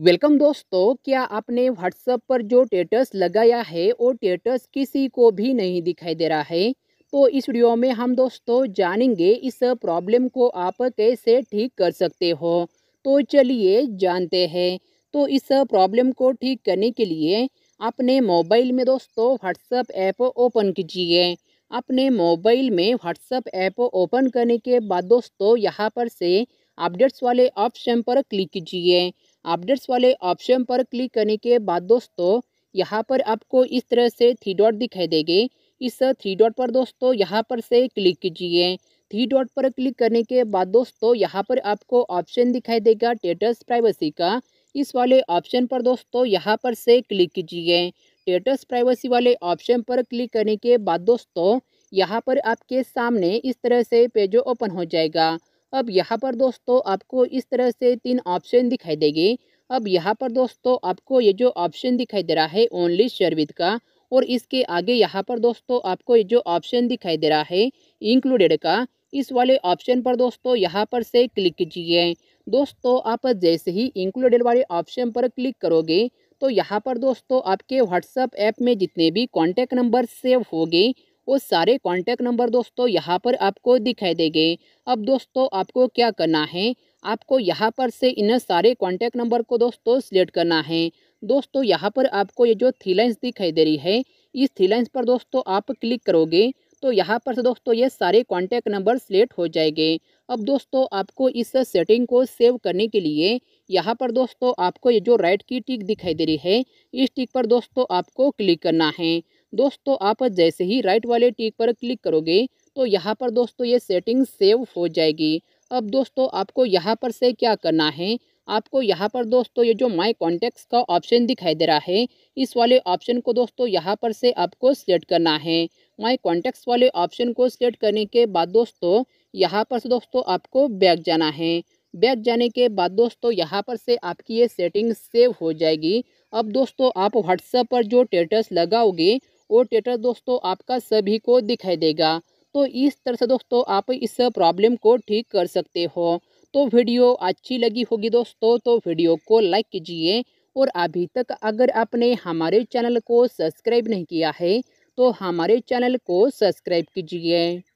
welcome दोस्तों क्या आपने व्हाट्सएप पर जो टेटस लगाया है वो टेटस किसी को भी नहीं दिखाई दे रहा है तो इस वीडियो में हम दोस्तों जानेंगे इस प्रॉब्लम को आप कैसे ठीक कर सकते हो तो चलिए जानते हैं तो इस प्रॉब्लम को ठीक करने के लिए अपने मोबाइल में दोस्तों व्हाट्सएप ऐप ओपन कीजिए अपने मोबाइल में व्हाट्सएप ऐप ओपन करने के बाद दोस्तों यहाँ पर से अपडेट्स वाले ऑप्शन पर क्लिक कीजिए अपडेट्स वाले ऑप्शन पर क्लिक करने के बाद दोस्तों यहाँ पर आपको इस तरह से थ्री डॉट दिखाई देगी इस थ्री डॉट पर दोस्तों यहाँ पर से क्लिक कीजिए थ्री डॉट पर क्लिक करने के बाद दोस्तों यहाँ पर आपको ऑप्शन दिखाई देगा टेटस प्राइवेसी का इस वाले ऑप्शन पर दोस्तों यहाँ पर से क्लिक कीजिए टेटस प्राइवेसी वाले ऑप्शन पर क्लिक करने के बाद दोस्तों यहाँ पर आपके सामने इस तरह से पेज ओपन हो जाएगा अब यहाँ पर दोस्तों आपको इस तरह से तीन ऑप्शन दिखाई देगी अब यहाँ पर दोस्तों आपको ये जो ऑप्शन दिखाई दे रहा है ओनली शर्विद का और इसके आगे यहाँ पर दोस्तों आपको ये जो ऑप्शन दिखाई दे रहा है इंक्लूडेड का इस वाले ऑप्शन पर दोस्तों यहाँ पर से क्लिक कीजिए दोस्तों आप जैसे ही इंक्लूडेड वाले ऑप्शन पर क्लिक करोगे तो यहाँ पर दोस्तों आपके व्हाट्सअप ऐप में जितने भी कॉन्टैक्ट नंबर सेव होंगे वो सारे कॉन्टैक्ट नंबर दोस्तों यहाँ पर आपको दिखाई देंगे अब दोस्तों आपको क्या करना है आपको यहाँ पर से इन सारे कॉन्टैक्ट नंबर को दोस्तों सिलेक्ट करना है दोस्तों यहाँ पर आपको ये जो थ्री लाइन्स दिखाई दे रही है इस थ्री लाइन्स पर दोस्तों आप क्लिक करोगे तो यहाँ पर से दोस्तों ये सारे कॉन्टैक्ट नंबर सिलेक्ट हो जाएंगे अब दोस्तों आपको इस सेटिंग को सेव करने के लिए यहाँ पर दोस्तों आपको ये जो राइट की टिक दिखाई दे रही है इस टिक पर दोस्तों आपको क्लिक करना है दोस्तों आप जैसे ही राइट वाले टिक पर क्लिक करोगे तो यहाँ पर दोस्तों ये सेटिंग सेव हो जाएगी अब दोस्तों आपको यहाँ पर से क्या करना है आपको यहाँ पर दोस्तों ये जो माई कॉन्टेक्ट्स का ऑप्शन दिखाई दे रहा है इस वाले ऑप्शन को दोस्तों यहाँ पर से आपको सेलेक्ट करना है माई कॉन्टेक्ट्स वाले ऑप्शन को सेलेक्ट करने के बाद दोस्तों यहाँ पर से दोस्तों आपको बैग जाना है बैग जाने के बाद दोस्तों यहाँ पर से आपकी ये सेटिंग सेव हो जाएगी अब दोस्तों आप व्हाट्सएप पर जो स्टेटस लगाओगे और टेटर दोस्तों आपका सभी को दिखाई देगा तो इस तरह से दोस्तों आप इस प्रॉब्लम को ठीक कर सकते हो तो वीडियो अच्छी लगी होगी दोस्तों तो वीडियो को लाइक कीजिए और अभी तक अगर आपने हमारे चैनल को सब्सक्राइब नहीं किया है तो हमारे चैनल को सब्सक्राइब कीजिए